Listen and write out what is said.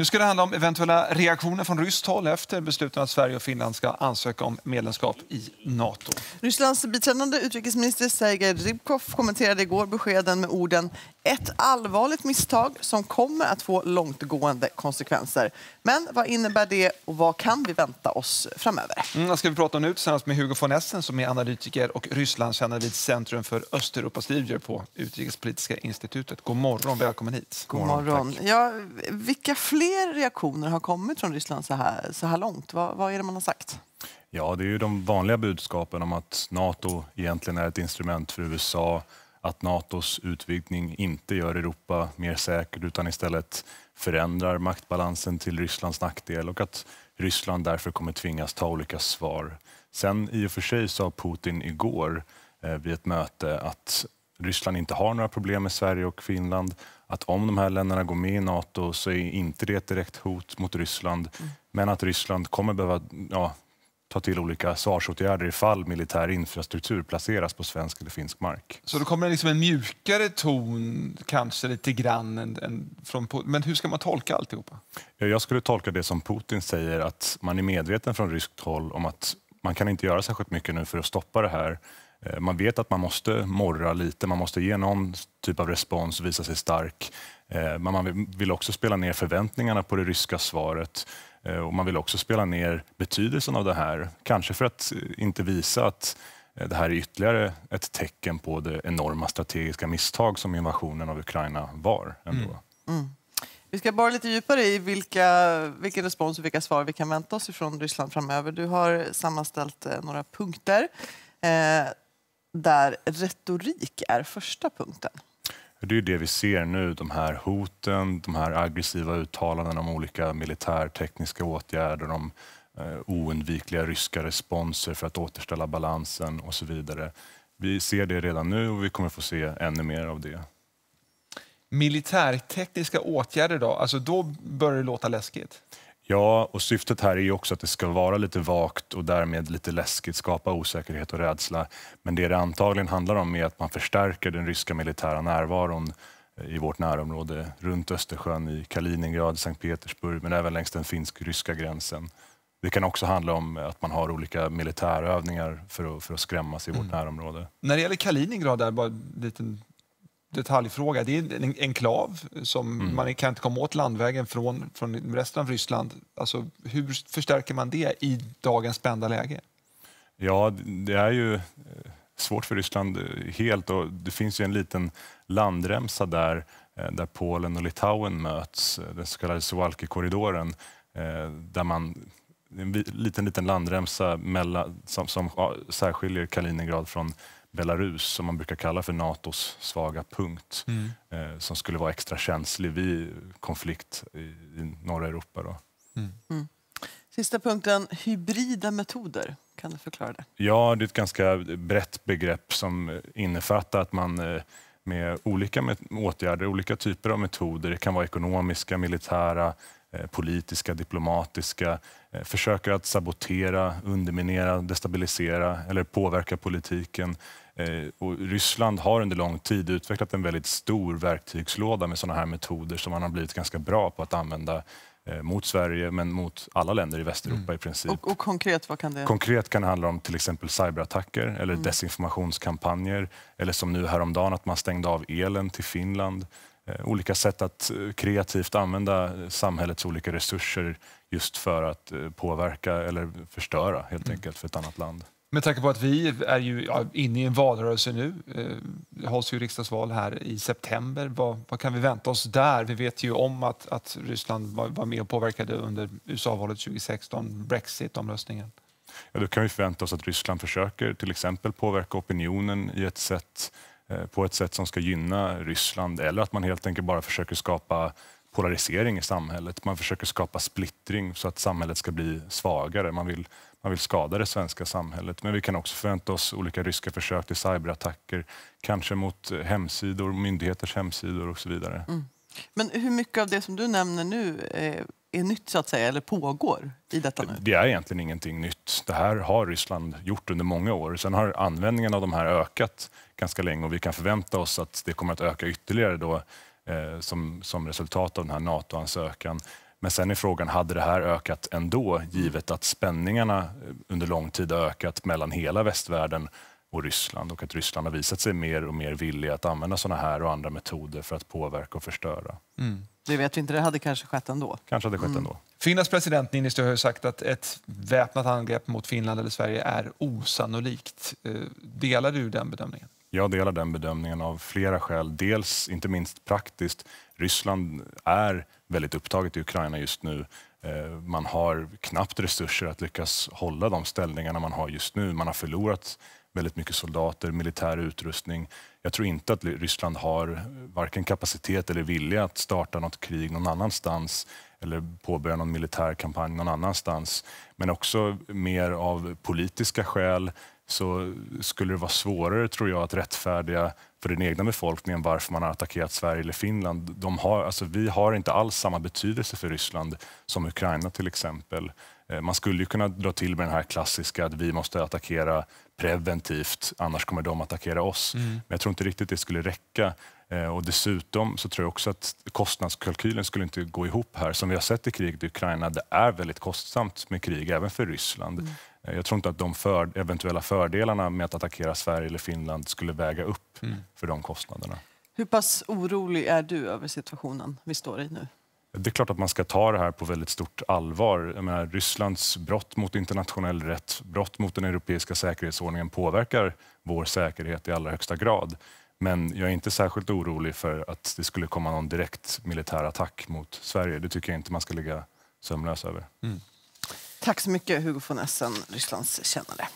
Nu ska det handla om eventuella reaktioner från ryskt håll efter besluten att Sverige och Finland ska ansöka om medlemskap i Nato. Rysslands biträdande utrikesminister Sergej Rybkov kommenterade igår beskeden med orden ett allvarligt misstag som kommer att få långtgående konsekvenser. Men vad innebär det och vad kan vi vänta oss framöver? Mm, det ska vi prata om nu tillsammans med Hugo von Essen som är analytiker och Rysslandskännare vid Centrum för Östeuropastudier på Utrikespolitiska institutet. God morgon, välkommen hit. God morgon. God morgon. Ja, vilka fler fler reaktioner har kommit från Ryssland så här, så här långt? Vad, vad är det man har sagt? Ja, det är ju de vanliga budskapen om att Nato egentligen är ett instrument för USA, att Natos utvidgning inte gör Europa mer säkert utan istället förändrar maktbalansen till Rysslands nackdel och att Ryssland därför kommer tvingas ta olika svar. Sen i och för sig sa Putin igår eh, vid ett möte att Ryssland inte har några problem med Sverige och Finland. Att om de här länderna går med i Nato så är inte det ett direkt hot mot Ryssland. Mm. Men att Ryssland kommer behöva ja, ta till olika svarsåtgärder ifall militär infrastruktur placeras på svensk eller finsk mark. Så då kommer det liksom en mjukare ton, kanske lite grann, än, än från men hur ska man tolka alltihopa? Jag skulle tolka det som Putin säger, att man är medveten från ryskt håll om att man kan inte göra särskilt mycket nu för att stoppa det här. Eh, man vet att man måste morra lite, man måste ge någon typ av respons, visa sig stark. Eh, men man vill också spela ner förväntningarna på det ryska svaret. Eh, och man vill också spela ner betydelsen av det här, kanske för att inte visa att det här är ytterligare ett tecken på det enorma strategiska misstag som invasionen av Ukraina var. Ändå. Mm. Mm. Vi ska bara lite djupare i vilka, vilken respons och vilka svar vi kan vänta oss från Ryssland framöver. Du har sammanställt några punkter. Eh, där retorik är första punkten? Det är det vi ser nu, de här hoten, de här aggressiva uttalandena om olika militärtekniska åtgärder, om eh, oundvikliga ryska responser för att återställa balansen och så vidare. Vi ser det redan nu och vi kommer få se ännu mer av det. Militärtekniska åtgärder då, alltså då börjar det låta läskigt? Ja, och syftet här är ju också att det ska vara lite vagt och därmed lite läskigt, skapa osäkerhet och rädsla. Men det det antagligen handlar om är att man förstärker den ryska militära närvaron eh, i vårt närområde runt Östersjön, i Kaliningrad, Sankt Petersburg men även längs den finsk-ryska gränsen. Det kan också handla om att man har olika militärövningar för att, för att skrämmas i vårt mm. närområde. När det gäller Kaliningrad, där, bara en liten detaljfråga. Det är en enklav som mm. man kan inte komma åt landvägen från, från resten av Ryssland. Alltså, hur förstärker man det i dagens spända läge? Ja, det är ju eh, svårt för Ryssland eh, helt och det finns ju en liten landremsa där, eh, där Polen och Litauen möts, den så kallade Suwalki-korridoren, där man en liten, liten landremsa mellan, som, som särskiljer Kaliningrad från Belarus, som man brukar kalla för Natos svaga punkt, mm. eh, som skulle vara extra känslig vid konflikt i, i norra Europa. Då. Mm. Mm. Sista punkten, hybrida metoder. Kan du förklara det? Ja, det är ett ganska brett begrepp som innefattar att man eh, med olika åtgärder, olika typer av metoder, det kan vara ekonomiska, militära, Eh, politiska, diplomatiska, eh, försöker att sabotera, underminera, destabilisera eller påverka politiken. Eh, och Ryssland har under lång tid utvecklat en väldigt stor verktygslåda med sådana här metoder som man har blivit ganska bra på att använda mot Sverige, men mot alla länder i Västeuropa mm. i princip. Och, och, konkret, vad kan det... Konkret kan det handla om till exempel cyberattacker eller mm. desinformationskampanjer, eller som nu häromdagen att man stängde av elen till Finland. Eh, olika sätt att eh, kreativt använda eh, samhällets olika resurser just för att påverka eller förstöra helt mm. enkelt för ett annat land. Med tanke på att vi är ju inne i en valrörelse nu, det hålls ju riksdagsval här i september. Vad, vad, kan vi vänta oss där? Vi vet ju om att, att Ryssland var, var med och påverkade under USA-valet 2016, Brexit-omröstningen. Ja, då kan vi förvänta oss att Ryssland försöker till exempel påverka opinionen i ett sätt Eh, på ett sätt som ska gynna Ryssland eller att man helt enkelt bara försöker skapa polarisering i samhället. Man försöker skapa splittring så att samhället ska bli svagare. Man vill, man vill skada det svenska samhället. Men vi kan också förvänta oss olika ryska försök till cyberattacker, kanske mot hemsidor, myndigheters hemsidor och så vidare. Mm. Men hur mycket av det som du nämner nu eh, är nytt så att säga, eller pågår i detta nu? Det är egentligen ingenting nytt. Det här har Ryssland gjort under många år. Sen har användningen av de här ökat ganska länge och vi kan förvänta oss att det kommer att öka ytterligare då, eh, som, som resultat av den här NATO-ansökan. Men sen är frågan, hade det här ökat ändå givet att spänningarna eh, under lång tid har ökat mellan hela västvärlden och Ryssland och att Ryssland har visat sig mer och mer villiga att använda sådana här och andra metoder för att påverka och förstöra. Mm. Det vet vi inte, det hade kanske skett ändå. Kanske hade skett mm. ändå. Finlands president Niinistö har sagt att ett väpnat angrepp mot Finland eller Sverige är osannolikt. Eh, delar du den bedömningen? Jag delar den bedömningen av flera skäl. Dels, inte minst praktiskt, Ryssland är väldigt upptaget i Ukraina just nu. Eh, man har knappt resurser att lyckas hålla de ställningarna man har just nu. Man har förlorat väldigt mycket soldater, militär utrustning. Jag tror inte att Ryssland har eh, varken kapacitet eller vilja att starta något krig någon annanstans eller påbörja någon militär kampanj någon annanstans. Men också mer av politiska skäl, så skulle det vara svårare tror jag att rättfärdiga för den egna befolkningen varför man har attackerat Sverige eller Finland. De har, alltså, vi har inte alls samma betydelse för Ryssland som Ukraina till exempel. Eh, man skulle ju kunna dra till med den här klassiska att vi måste attackera preventivt, annars kommer de attackera oss. Mm. Men jag tror inte riktigt det skulle räcka. Eh, och dessutom så tror jag också att kostnadskalkylen skulle inte gå ihop här. Som vi har sett i kriget i Ukraina, det är väldigt kostsamt med krig, även för Ryssland. Mm. Eh, jag tror inte att de för, eventuella fördelarna med att attackera Sverige eller Finland skulle väga upp mm. för de kostnaderna. Hur pass orolig är du över situationen vi står i nu? Det är klart att man ska ta det här på väldigt stort allvar. Jag menar, Rysslands brott mot internationell rätt, brott mot den europeiska säkerhetsordningen påverkar vår säkerhet i allra högsta grad. Men jag är inte särskilt orolig för att det skulle komma någon direkt militär attack mot Sverige. Det tycker jag inte man ska ligga sömnlös över. Mm. Tack så mycket Hugo von Essen, Rysslands kännare.